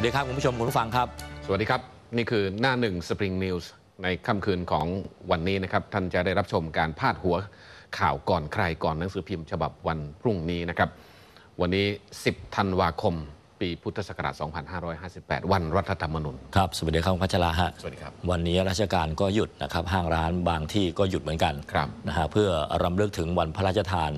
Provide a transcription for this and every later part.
วัสดีครับ คุณผู้ชมคุณผู้ฟังครับ สวัสดีครับ นี่คือหน้าหนึ่งสปริงนิวส์ในค่ำคืนของวันนี้นะครับ ท่านจะได้รับชมการพาดหัวข่าวก่อนใครก่อนหนังสือพิมพ์ฉบับวันพรุ่งนี้นะครับ วันนี้ 10ธันวาคม ปีพุทธศักราช2558 วันรัฐธรรมนูญครับ สวัสดีครับพัชราฮะสวัสดีครับวันนี้ราชการก็หยุดนะครับห้างร้านบางที่ก็หยุดเหมือนกันครับนะฮะเพื่อรำลึกถึงวันพระราชทาน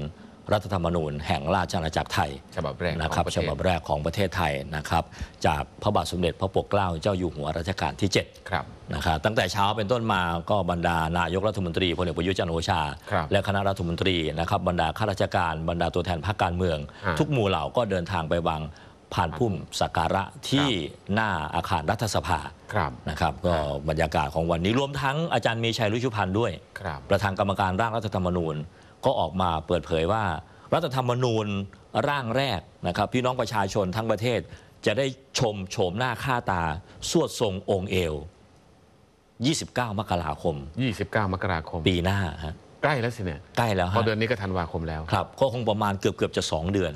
รัฐธรรมนูญแห่งราชอาณาจักรไทยฉบับแรกนะครับฉบับแรกของประเทศไทยนะครับจากพระบาทสมเด็จพระปกเกล้าเจ้าอยู่หัวรัชกาลที่7ครับนะครับตั้งแต่เช้าเป็นต้นมาก็บรรดานายกรัฐมนตรี พลเอกประยุทธ์จันทร์โอชา และคณะรัฐมนตรีนะครับบรรดาข้าราชการบรรดาตัวแทนภาคการเมือง ทุกหมู่เหล่าก็เดินทางไปวางผ่านพุ่มสักการะที่หน้าอาคารรัฐสภานะครับก็บรรยากาศของวันนี้รวมทั้งอาจารย์มีชัยรุชุพันธ์ด้วยประธานกรรมการร่างรัฐธรรมนูญก็ออกมาเปิดเผยว่า รัฐธรรมนูญร่างแรกนะครับพี่น้องประชาชนทั้งประเทศจะได้ชมโฉมหน้าค่าตา สวดทรงองค์เอว 29 มกราคม 29 มกราคม ปีหน้าฮะใกล้แล้วสิเนี่ย ใกล้แล้วฮะพอเดือนนี้ก็ธันวาคมแล้วครับก็คงประมาณเกือบเกือบจะ2เดือน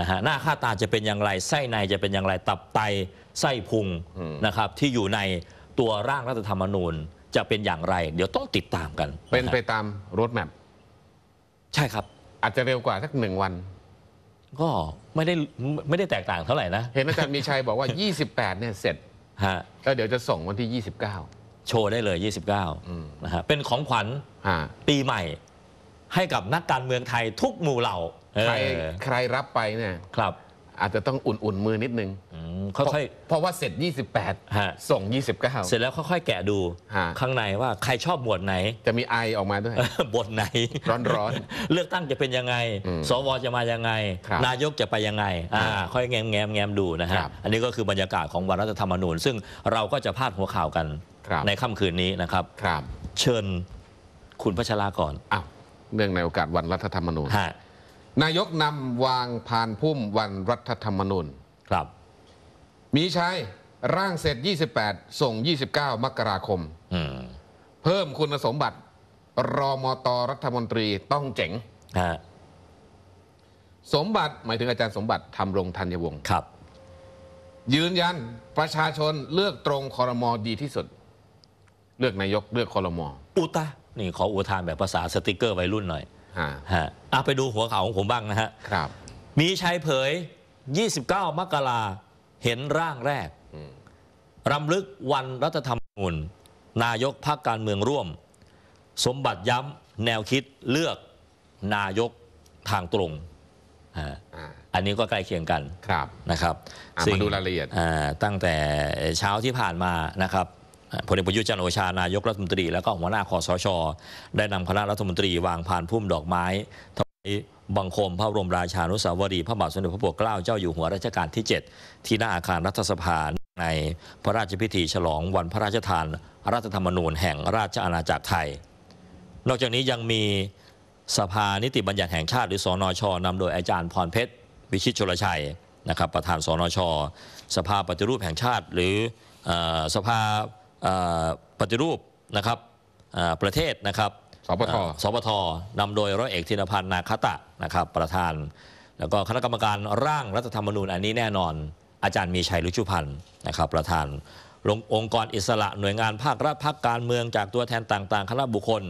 นะฮะหน้าค่าตาจะเป็นอย่างไร ไส้ในจะเป็นอย่างไรตับไต ไส้พุงนะครับ ที่อยู่ในตัวร่างรัฐธรรมนูญจะเป็นอย่างไร เดี๋ยวต้องติดตามกัน เป็นไปตามรถแมพใช่ครับ อาจจะเร็วกว่า สักหนึ่งวัน ก็ไม่ได้ไม่ได้แตกต่างเท่าไหร่นะ เห็นอาจารย์มีชัยบอกว่า 28 เนี่ยเสร็จฮะแล้วเดี๋ยวจะส่งวันที่ 29 โชว์ได้เลย 29นะฮะเป็นของขวัญปีใหม่ ให้กับนักการเมืองไทยทุกหมู่เหล่า ใครใครรับไปเนี่ย ครับอาจจะต้องอุ่นๆมือนิดนึงค่อยเพราะว่าเสร็จ 28 ส่ง29เสร็จแล้วค่อย ๆแกะดู ข้างในว่าใครชอบบทไหนจะมีไอออกมาด้วยบทไหน ร้อนๆ เลือกตั้งจะเป็นยังไง สวจะมายังไง นายกจะไปยังไง ค่อยแง้มแง้มดูนะฮะอันนี้ก็คือบรรยากาศของวันรัฐธรรมนูญซึ่งเราก็จะพาดหัวข่าวกันในค่ำคืนนี้นะครับเชิญคุณพัชราก่อนเนื่องในโอกาสวันรัฐธรรมนูญนายกนำวางผ่านพุ่มวันรัฐธรรมนูญครับ มีชัยร่างเสร็จ28 ส่ง 29 มกราคมเพิ่มคุณสมบัติ รอมตรัฐมนตรีต้องเจ๋งสมบัติหมายถึงอาจารย์สมบัติทำรงธัญวงศ์ครับ ยืนยัน ประชาชนเลือกตรงคอรมอดีที่สุด เลือกนายก เลือกคอรมออุตานี่ขออุทานแบบภาษา สติกเกอร์วัยรุ่นหน่อยฮะอไปดูหัวข่าวของผมบ้างนะฮะครับ มีชัยเผย 29 มกราเห็นร่างแรก รำลึกวันรัฐธรรมนูญ นายกพักการเมืองร่วม สมบัติย้ำแนวคิดเลือกนายกทางตรง อันนี้ก็ใกล้เคียงกันนะครับ มาดูรายละเอียดตั้งแต่เช้าที่ผ่านมานะครับพลเอกประยุทธ์จันโอชา นายกรัฐมนตรีและก็หัวหน้าคอสช ได้นำคณะรัฐมนตรี วางผ่านพุ่มดอกไม้ถวายบังคมพระบรมราชา นุสาวรีย์พระบาทสมเด็จพระปกเกล้าเจ้าอยู่หัวรัชกาลที่ 7 ที่หน้าอาคารรัฐสภาในพระราชพิธีฉลองวันพระราชทานรัฐธรรมนูญแห่งราชอาณาจักรไทย นอกจากนี้ยังมีสภานิติบัญญัติแห่งชาติหรือสอนชนำโดยอาจารย์พรเพชรวิชิตชลชัยนะครับประธานสอนชสภาปฏิรูปแห่งชาติหรือสภาปฏิรูปนะครับประเทศนะครับ สปทสปทนำโดยร้อยเอกธินพันธ์นาคตะนะครับประธาน แล้วก็คณะกรรมการร่างรัฐธรรมนูญ อันนี้แน่นอนอาจารย์มีชัยรุชุพันธ์นะครับประธานลงองค์กรอิสระหน่วยงานภาค รัฐภาคการเมืองจากตัวแทนต่างๆ คณะบุคคล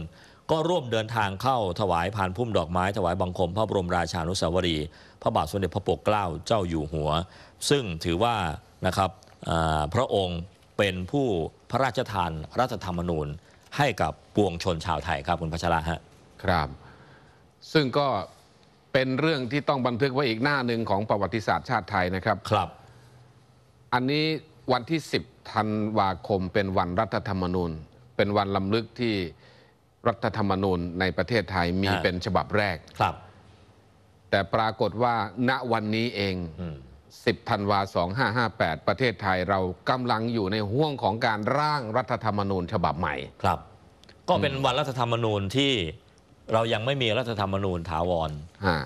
ก็ร่วมเดินทางเข้าถวายผ่านพุ่มดอกไม้ถวายบังคม พระบรมราชานุสาวรีพระบาทสมเด็จพระปกเกล้าเจ้าอยู่หัว ซึ่งถือว่านะครับพระองค์เป็นผู้พระราชทานรัฐธรรมนูญให้กับปวงชนชาวไทยครับคุณพัชระฮะครับซึ่งก็เป็นเรื่องที่ต้องบันทึกไว้อีกหน้าหนึ่งของประวัติศาสตร์ชาติไทยนะครับ ครับ อันนี้วันที่10ธันวาคม เป็นวันรัฐธรรมนูญ เป็นวันลำลึกที่รัฐธรรมนูญในประเทศไทยมีเป็นฉบับแรกครับ แต่ปรากฏว่า ณวันนี้เอง10ธันวา2558 ประเทศไทยเรากำลังอยู่ในห่วงของการร่างรัฐธรรมนูญฉบับใหม่ครับ ก็เป็นวันรัฐธรรมนูญที่เรายังไม่มีรัฐธรรมนูญถาวร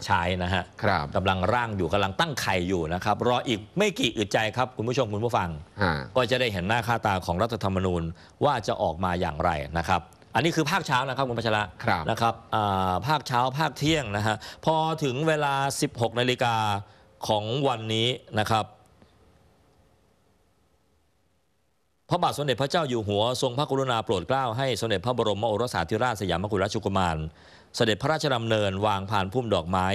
ใช้นะฮะครับกำลังร่างอยู่กำลังตั้งไข่อยู่นะครับรออีกไม่กี่อึดใจครับคุณผู้ชม คุณผู้ฟัง ก็จะได้เห็นหน้าค่าตาของรัฐธรรมนูญว่าจะออกมาอย่างไรนะครับ อันนี้คือภาคเช้านะครับคุณพัชระครับนะครับภาคเช้าภาคเที่ยงนะฮะพอถึงเวลา 16นาฬิกาของวันนี้นะครับ พระบาทสมเด็จพระเจ้าอยู่หัว ทรงพระกรุณาโปรดเกล้าให้สมเด็จพระบรมโอรสาธิราชสยามกุฎราชกุมารเสด็จพระราชดำเนิน วางผ่านพุ่มดอกไม้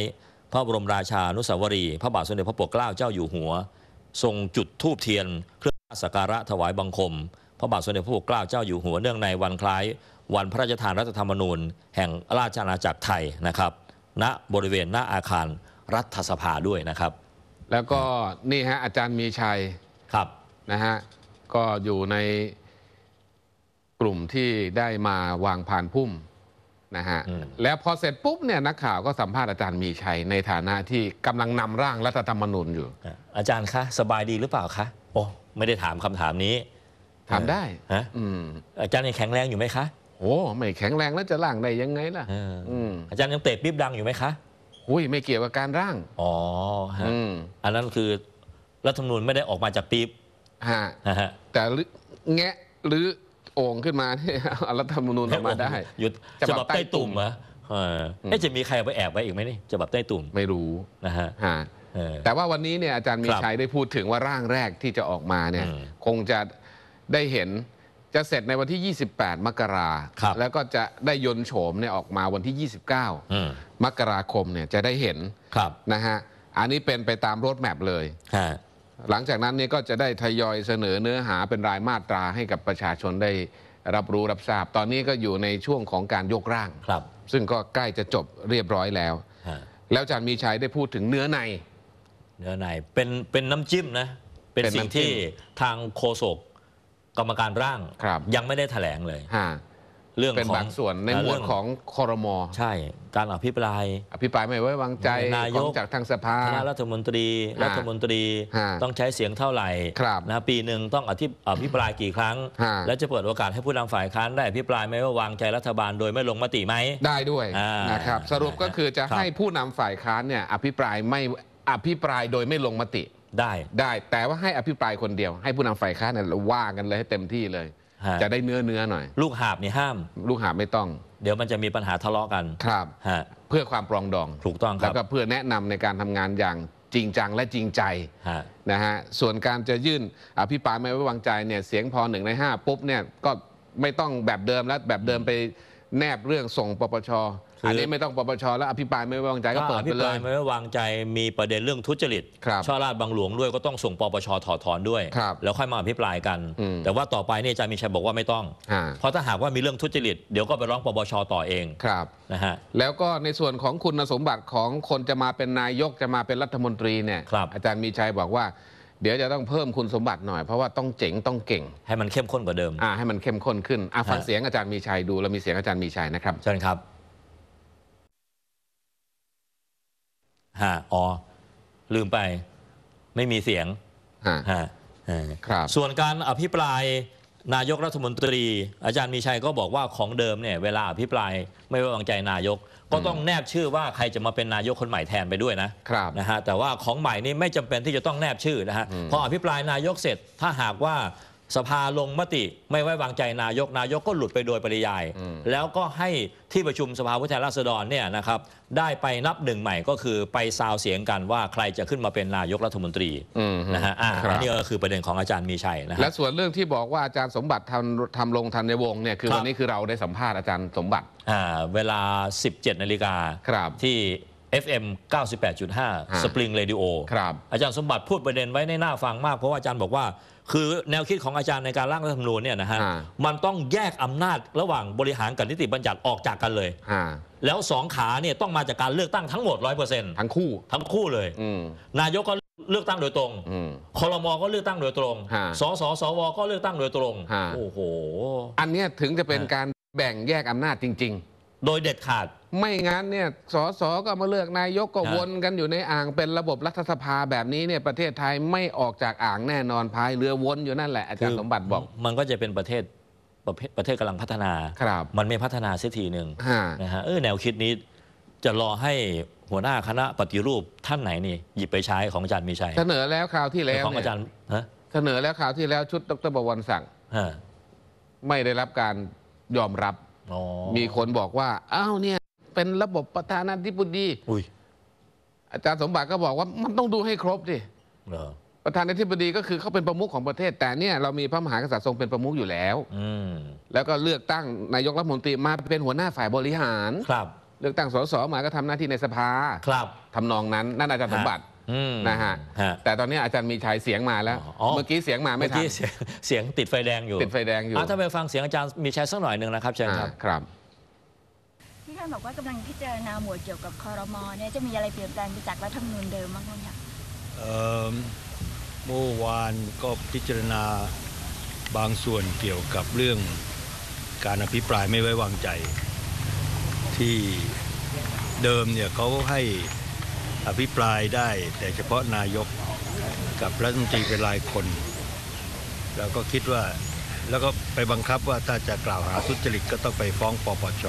พระบรมราชานุสาวรีพระบาทสมเด็จพระปกเกล้าเจ้าอยู่หัว ทรงจุดธูปเทียนเครื่องสักการะถวายบังคม พระบาทสมเด็จพระปกเกล้าเจ้าอยู่หัวเนื่องในวันคล้าย วันพระราชทานรัฐธรรมนูญแห่งราชอาณาจักรไทยนะครับ ณ บริเวณหน้าอาคารรัฐสภาด้วยนะครับ แล้วก็ นี่ฮะ อาจารย์มีชัยครับ นะฮะ ก็อยู่ในกลุ่มที่ได้มาวางผ่านพุ่มนะฮะแล้วพอเสร็จปุ๊บเนี่ยนักข่าว ก็สัมภาษณ์อาจารย์มีชัย ในฐานะที่กำลังนำร่างรัฐธรรมนูญอยู่ อาจารย์คะสบายดีหรือเปล่าคะ โอ้ไม่ได้ถามคำถามนี้ ถามได้ฮะอาจารย์ยังแข็งแรงอยู่ไหมคะโอ้ไม่แข็งแรงแล้วจะร่างได้ยังไงล่ะอาจารย์ยังเตะปี๊บดังอยู่ไหมคะหุ้ยไม่เกี่ยวกับการร่าง อ๋อออันนั้นคือรัฐธรรมนูญไม่ได้ออกมาจากปีบฮะฮะ แต่แงะหรือโอ่งขึ้นมาที่รัฐธรรมนูญออกมาได้หยุดฉะบับบใต้ตุ่ตุ่มเหรอเออเจะมีใครไปแอบไว้อีกไหมนี่ฉบับใต้ตุ่มไม่รู้นะฮะฮะแต่ว่าวันนี้เนี่ยอาจารย์มีชัยได้พูดถึงว่าร่างแรกที่จะออกมาเนี่ยคงจะได้เห็นจะเสร็จในวันที่ 28 มกราครับแล้วก็จะได้ยนโฉมเนี่ยออกมาวันที่ 29มกราคมเนี่ยจะได้เห็นนะฮะ อันนี้เป็นไปตามรถแมพเลย หลังจากนั้นเนี่ยก็จะได้ทยอยเสนอเนื้อหาเป็นรายมาตราให้กับประชาชนได้รับรู้รับทราบ ตอนนี้ก็อยู่ในช่วงของการยกร่างครับ ซึ่งก็ใกล้จะจบเรียบร้อยแล้ว แล้วอาจารย์มีชัยได้พูดถึงเนื้อใน เนื้อในเป็นเป็นน้ำจิ้มนะเป็นสิ่งที่ทางโคศกกรรมการร่างยังไม่ได้แถลงเลยเรื่องเป็นบางส่วนในหมวดของคอรมอใช่ การอภิปราย อภิปรายไม่ไว้วางใจาอกจากทางสภาคณะรัฐมนตรี รัฐมนตรีต้องใช้เสียงเท่าไหร่นะปีหนึ่งต้องอธิอภิปรายกี่ครั้ง และจะเปิดโอกาสให้ผู้นำฝ่ายค้านได้อภิปรายไม่ไว้วางใจรัฐบาลโดยไม่ลงมติไหมได้ด้วยนะครับสรุปก็คือจะให้ผู้นำฝ่ายค้านเนี่ยอภิปรายไม่อภิปรายโดยไม่ลงมติได้ ได้แต่ว่าให้อภิปรายคนเดียวให้ผู้นำฝ่ายค้านเนี่ยว่ากันเลยให้เต็มที่เลยจะได้เนื้อเนื้อหน่อย ลูกหาบนี่ห้าม ลูกหาบไม่ต้อง เดี๋ยวมันจะมีปัญหาทะเลาะกันครับ เพื่อความปรองดองถูกต้องครับแล้วก็เพื่อแนะนำในการทำงานอย่างจริงจังและจริงใจนะฮะส่วนการจะยื่นอภิปรายไม่ไว้วางใจเนี่ยเสียงพอหนึ่งในห้าปุ๊บเนี่ยก็ไม่ต้องแบบเดิมแล้วแบบเดิมไปแนบเรื่องส่งปปชอันนี้ไม่ต้องปปช แล้วอภิปรายไม่ไว้วางใจก็เปิดไปเลย อภิปรายไม่ไว้วางใจมีประเด็นเรื่องทุจริตช่อราดบางหลวงด้วยก็ต้องส่งปปชถอดถอนด้วย แล้วค่อยมาอภิปรายกัน แต่ว่าต่อไปเนี่ยอาจารย์มีชัยบอกว่าไม่ต้อง เพราะถ้าหากว่ามีเรื่องทุจริต เดี๋ยวก็ไปร้องปปชต่อเองครับนะฮะ แล้วก็ในส่วนของคุณสมบัติของคนจะมาเป็นนายกจะมาเป็นรัฐมนตรีเนี่ย อาจารย์มีชัยบอกว่าเดี๋ยวจะต้องเพิ่มคุณสมบัติหน่อยเพราะว่าต้องเจ๋งต้องเก่ง ให้มันเข้มข้นกว่าเดิมอ่าให้มันเข้มข้นขึ้นอ่ฟังเสียงอาจารย์มีชัยดูเรามีเสียงอาจารย์มีชัยนะครับเชิญครับฮะอ๋อลืมไปไม่มีเสียงฮะครับ ส่วนการอภิปรายนายกรัฐมนตรี อาจารย์มีชัยก็บอกว่าของเดิมเนี่ยเวลาอภิปรายไม่ไว้วางใจนายกก็ต้องแนบชื่อว่าใครจะมาเป็นนายกคนใหม่แทนไปด้วยนะครับนะฮะแต่ว่าของใหม่นี่ไม่จำเป็นที่จะต้องแนบชื่อนะฮะพออภิปรายนายกเสร็จ ถ้าหากว่าสภาลงมติไม่ไว้วางใจนายกนายกก็หลุดไปโดยปริยาย แล้วก็ให้ที่ประชุมสภาผู้แทนราษฎรเนี่ยนะครับ ได้ไปนับหนึ่งใหม่ก็คือไปซาวเสียงกันว่าใครจะขึ้นมาเป็นนายกรัฐมนตรีนะฮะอ่านี่ก็คือประเด็นของอาจารย์มีชัยนะและส่วนเรื่องที่บอกว่าอาจารย์สมบัติทำทำลงทันในวงเนี่ยคือวันนี้คือเราได้สัมภาษณ์อาจารย์สมบัติอ่าเวลา 17นาฬิกาที่ FM 98.5 Spring Radio ครับ อาจารย์สมบัติพูดประเด็นไว้ในหน้าฟังมาก เพราะว่าอาจารย์บอกว่า คือแนวคิดของอาจารย์ในการร่างรัฐธรรมนูญเนี่ยนะฮะ มันต้องแยกอำนาจระหว่างบริหารกับนิติบัญญัติออกจากกันเลย แล้วสองขาเนี่ยต้องมาจากการเลือกตั้งทั้งหมด 100%ทั้งคู่ ทั้งคู่เลย นายกก็เลือกตั้งโดยตรง คอรมอก็เลือกตั้งโดยตรงสสสว ก็เลือกตั้งโดยตรง โอ้โห อันนี้ถึงจะเป็นการแบ่งแยกอำนาจจริง ๆ โดยเด็ดขาดไม่งั้นเนี่ยสสก็มาเลือกนายกก็วนกันอยู่ในอ่างเป็นระบบรัฐสภาแบบนี้เนี่ย ประเทศไทยไม่ออกจากอ่างแน่นอนพายเรือวนอยู่นั่นแหละ อาจารย์สมบัติบอก มันก็จะเป็นประเทศประเทศประเทศกำลังพัฒนาครับมันไม่พัฒนาเสียทีหนึ่งนะฮะเออแนวคิดนี้ จะรอให้หัวหน้าคณะปฏิรูปท่านไหนนี่หยิบไปใช้ของอาจารย์มีชัย เสนอแล้วคราวที่แล้วของอาจารย์เสนอแล้วคราวที่แล้วชุดดรบวรสั่งไม่ได้รับการยอมรับมีคนบอกว่าอ้าวเนี่ยเป็นระบบประธานาธิบดี อุ้ยอาจารย์สมบัติก็บอกว่ามันต้องดูให้ครบดิประธานาธิบดีก็คือเขาเป็นประมุขของประเทศ แต่เนี่ยเรามีพระมหากษัตริย์ทรงเป็นประมุขอยู่แล้วอแล้วก็เลือกตั้งนายกรัฐมนตรีมาเป็นหัวหน้าฝ่ายบริหารครับเลือกตั้งสสมาก็ทำหน้าที่ในสภาครับทำนองนั้นนั่นอาจารย์สมบัติอนะฮะแต่ตอนนี้อาจารย์มีชายเสียงมาแล้ว เมื่อกี้เสียงมาไม่ทันเสียงติดไฟแดงอยู่ติดไฟแดงอยู่ถ้าไปฟังเสียงอาจารย์มีชายสักหน่อยหนึ่งนะครับเชิญครับที่ท่านบอกว่ากำลังพิจารณาหมวดเกี่ยวกับคอรมอเนี่ยจะมีอะไรเปลี่ยนแปลงไปจากรัฐธรรมนูญเดิมบ้างไหมคะเอมเมื่อวานก็พิจารณาบางส่วนเกี่ยวกับเรื่องการอภิปรายไม่ไว้วางใจ ที่เดิมเนี่ยเขาให้อภิปรายได้แต่เฉพาะนายกกับรัฐมนตรีเป็นรายคน แล้วก็คิดว่าแล้วก็ไปบังคับว่าถ้าจะกล่าวหาทุจริต ก็ต้องไปฟ้องปปช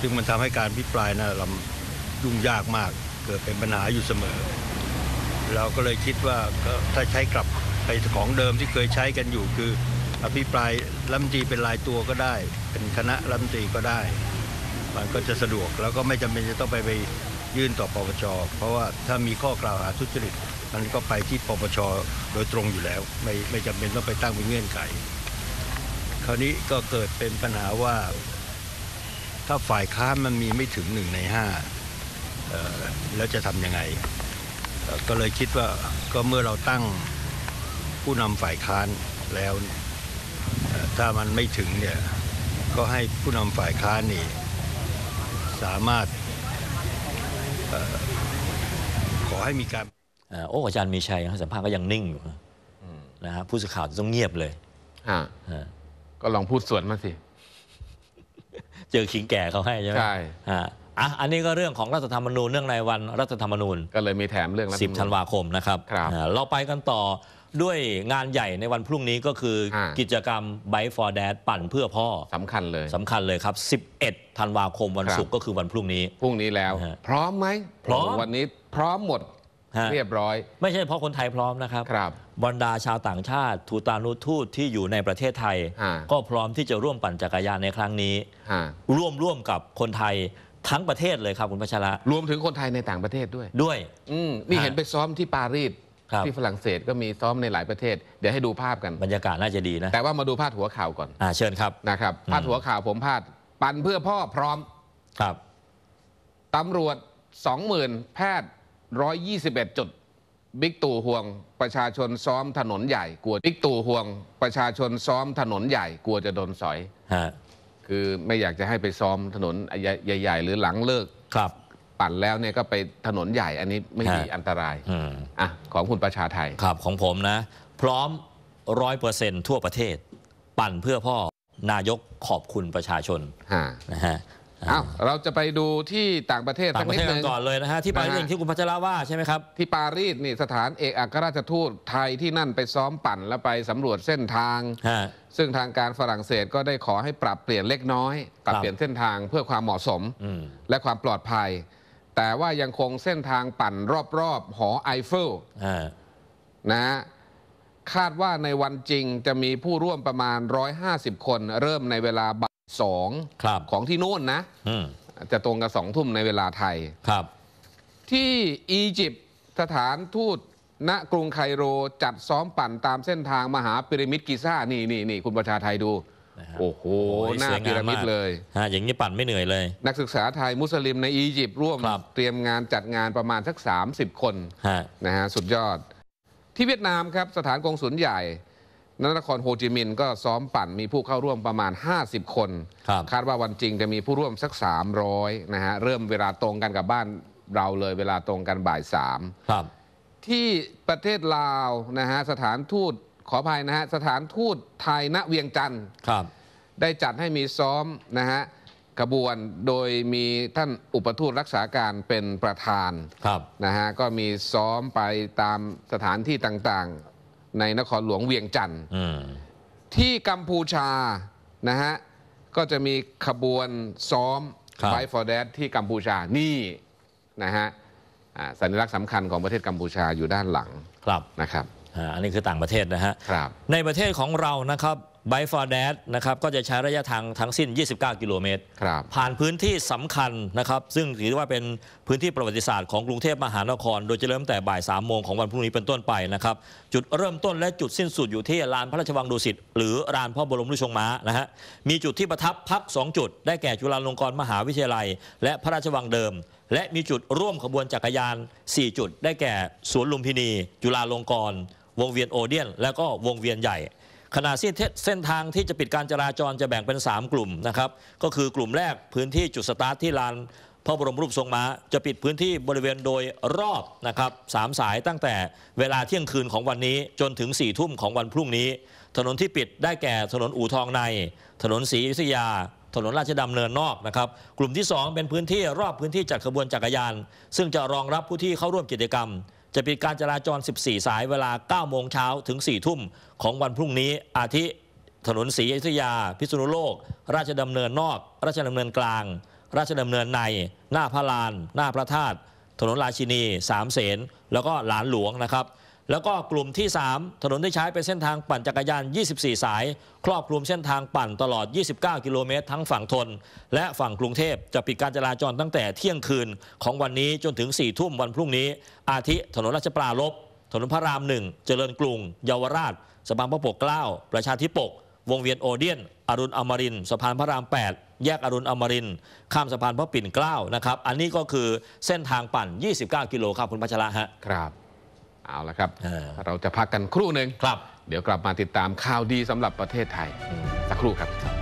ซึ่งมันทำให้การพิปรายนะลำยุ่งยากมาก เกิดเป็นปัญหาอยู่เสมอ เราก็เลยคิดว่าถ้าใช้กลับไปของเดิมที่เคยใช้กันอยู่ คือ อภิปรายรัฐมนตรีเป็นรายตัวก็ได้ เป็นคณะรัฐมนตรีก็ได้ มันก็จะสะดวกแล้วก็ไม่จำเป็นจะต้องไปไปยื่นต่อปปชเพราะว่าถ้ามีข้อกล่าวหาทุจริตมันก็ไปที่ปปชโดยตรงอยู่แล้ว ไม่ไม่จำเป็นต้องไปตั้งเป็นเงื่อนไขคราวนี้ก็เกิดเป็นปัญหาว่าถ้าฝ่ายค้านมันมีไม่ถึงหนึ่งในห้าแล้วจะทำยังไง ก็เลยคิดว่าก็เมื่อเราตั้งผู้นำฝ่ายค้านแล้วถ้ามันไม่ถึงเนี่ยก็ให้ผู้นำฝ่ายค้านนี่ สามารถขอให้มีการโอ้อาจารย์มีชัยสัมภาษณ์ก็ยังนิ่งอยู่นะฮะผู้สื่อข่าวต้องเงียบเลยก็ลองพูดสวนมาสิเจอขิงแก่เขาให้ใช่ไหมใช่อ่ะอันนี้ก็เรื่องของรัฐธรรมนูญเรื่องในวันรัฐธรรมนูญก็เลยมีแถมเรื่องสิบธันวาคมนะครับครับเราไปกันต่อด้วยงานใหญ่ในวันพรุ่งนี้ก็คือกิจกรรม Bike for Dad ปั่นเพื่อพ่อสำคัญเลยสำคัญเลยครับ11 ธันวาคมวันศุกร์ก็คือวันพรุ่งนี้พรุ่งนี้แล้ว พร้อมไหมพร้อมวันนี้พร้อมหมดเรียบร้อยไม่ใช่เพราะคนไทยพร้อมนะครับครับ บรรดาชาวต่างชาติ ทูตานุทูตที่อยู่ในประเทศไทยก็พร้อมที่จะร่วมปั่นจักรยานในครั้งนี้ร่วมร่วมกับคนไทยทั้งประเทศเลยครับคุณพัชระรวมถึงคนไทยในต่างประเทศด้วยด้วย อืมนี่เห็นไปซ้อมที่ปารีสที่ฝรั่งเศสก็มีซ้อมในหลายประเทศ เดี๋ยวให้ดูภาพกันบรรยากาศน่าจะดีนะ แต่ว่ามาดูพาดหัวข่าวก่อนอ่า เชิญครับนะครับพาดหัวข่าวผมพาดปั่นเพื่อพ่อพร้อมครับตำรวจหมื่นแพทย์121 จุดบิ๊กตู่ห่วงประชาชนซ้อมถนนใหญ่กลัวบิ๊กตู่ห่วงประชาชนซ้อมถนนใหญ่กลัวจะโดนสอยฮะคือไม่อยากจะให้ไปซ้อมถนนใหญ่ ๆ หรือหลังเลิกครับปั่นแล้วเนี่ยก็ไปถนนใหญ่อันนี้ไม่มีอันตรายอือ่ะของคุณประชาไทย ครับ ของผมนะ พร้อมร้อยเปอร์เซ็นทั่วประเทศปั่นเพื่อพ่อนายกขอบคุณประชาชนะนะฮะเอาเราจะไปดูที่ต่างประเทศต่างประเทศกก่อนเลยนะฮะที่ปารีสที่คุณพัชราว่าใช่ไหมครับที่ปารีสนี่สถานเอกอัครราชทูตไทยที่นั่นไปซ้อมปั่นแล้วไปสำรวจเส้นทาง ซึ่งทางการฝรั่งเศสก็ได้ขอให้ปรับเปลี่ยนเล็กน้อยปรับเปลี่ยนเส้นทางเพื่อความเหมาะสมและความปลอดภัย แต่ว่ายังคงเส้นทางปั่นรอบรอบหอไอเฟลนะคาดว่าในวันจริงจะมีผู้ร่วมประมาณ 150 คนเริ่มในเวลาบสองของที่โน่นนะ จะตรงกับสองทุ่มในเวลาไทยครับ ที่อียิปต์สถานทูตณกรุงไคโร จัดซ้อมปั่นตามเส้นทางมหาพีระมิดกิซ่านี่นี่นี่คุณประชาไทยดูโอ้โหหน้าพีระมิดเลยฮะอย่างนี้ปั่นไม่เหนื่อยเลย นักศึกษาไทยมุสลิมในอียิปต์ร่วมเตรียมงานจัดงานประมาณสัก 30 คนนะฮะสุดยอด ที่เวียดนามครับสถานกงสุลใหญ่นนครโฮจิมินห์ก็ซ้อมปั่นมีผู้เข้าร่วมประมาณ 50 คนครัดว่าวันจริงจะมีผู้ร่วมสัก 300 นะฮะ เริ่มเวลาตรงกันกับบ้านเราเลยเวลาตรงกันบ่ายสามที่ประเทศลาวนะฮะสถานทูตขออภัยนะฮะ สถานทูตไทยณเวียงจันทร์ครับได้จัดให้มีซ้อมนะฮะขบวนโดยมีท่านอุปทูตรักษาการเป็นประธานครับนะฮะ ก็มีซ้อมไปตามสถานที่ต่างๆในนครหลวงเวียงจันทร์ที่กัมพูชานะฮะก็จะมีขบวนซ้อม ไฟฟอร์เดสที่กัมพูชานี่นะฮะสัญลักษณ์สำคัญของประเทศกัมพูชาอยู่ด้านหลังครับนะครับอันนี้คือต่างประเทศนะฮะในประเทศของเรานะครับไบฟอร์แดดนะครับก็จะใช้ระยะทางทั้งสิ้น 29 กิโลเมตรผ่านพื้นที่สำคัญนะครับ ซึ่งถือว่าเป็นพื้นที่ประวัติศาสตร์ของกรุงเทพมหานคร โดยจะเริ่มแต่บ่าย3ามโมงของวันพรุ่งนี้เป็นต้นไปนะครับ จุดเริ่มต้นและจุดสิ้นสุดอยู่ที่ลานพระราชวังดุสิตหรือลานพ่อบรมราชชงม้านะฮะมีจุดที่ประทับพัก 2 จุดได้แก่จุฬาลงกรณ์มหาวิทยาลัย และพระราชวังเดิม และมีจุดร่วมขบวนจักรยาน 4 จุด ได้แก่สวนลุมพินี จุฬาลงกรณ์วงเวียนโอเดียน และก็วงเวียนใหญ่ขณะที่เส้นทางที่จะปิดการจราจรจะแบ่งเป็น 3 กลุ่มนะครับก็คือกลุ่มแรกพื้นที่จุดสตาร์ทที่ลานพระบรมรูปทรงม้าจะปิดพื้นที่บริเวณโดยรอบนะครับสามสายตั้งแต่เวลาเที่ยงคืนของวันนี้จนถึง4ี่ทุ่มของวันพรุ่งนี้ถนนที่ปิดได้แก่ถนนอู่ทองใน ถนนศรีอยุธยาถนนราชดำเนินนอกนะครับกลุ่มที่ 2 เป็นพื้นที่รอบพื้นที่จัดขบวนจักรยาน ซึ่งจะรองรับผู้ที่เข้าร่วมกิจกรรมจะปิดการจราจร 14 สายเวลา 9 โมงเช้า ถึง 4 ทุ่ม ของวันพรุ่งนี้ อาทิ ถนนศรีอยุธยา พิษณุโลก ราชดำเนินนอก ราชดำเนินกลาง ราชดำเนินใน หน้าพระลาน หน้าพระธาตุ ถนนราชินี สามเสน แล้วก็หลานหลวงนะครับแล้วก็กลุ่มที่ 3 ถนนที่ใช้เป็นเส้นทางปั่นจักรยาน 24 สาย ครอบคลุมเส้นทางปั่นตลอด 29 กิโลเมตร ทั้งฝั่งทน และฝั่งกรุงเทพจะปิดการจราจรตั้งแต่เที่ยงคืนของวันนี้จนถึง 4 ทุ่มวันพรุ่งนี้ อาทิถนนราชปรารบถนนพระรามหนึ่งเจริญกรุงเยาวราชสะพานพระปกเกล้า ประชาธิปก วงเวียนโอเดียนอรุณอมรินสะพานพระราม8แยกอรุณอมรินข้ามสะพานพระปิ่นเกล้านะครับอันนี้ก็คือเส้นทางปั่น 29 กิโลครับคุณพัชระฮะครับเอาละครับ เราจะพักกันครู่หนึ่งเดี๋ยวกลับมาติดตามข่าวดีสำหรับประเทศไทย สักครู่ครับ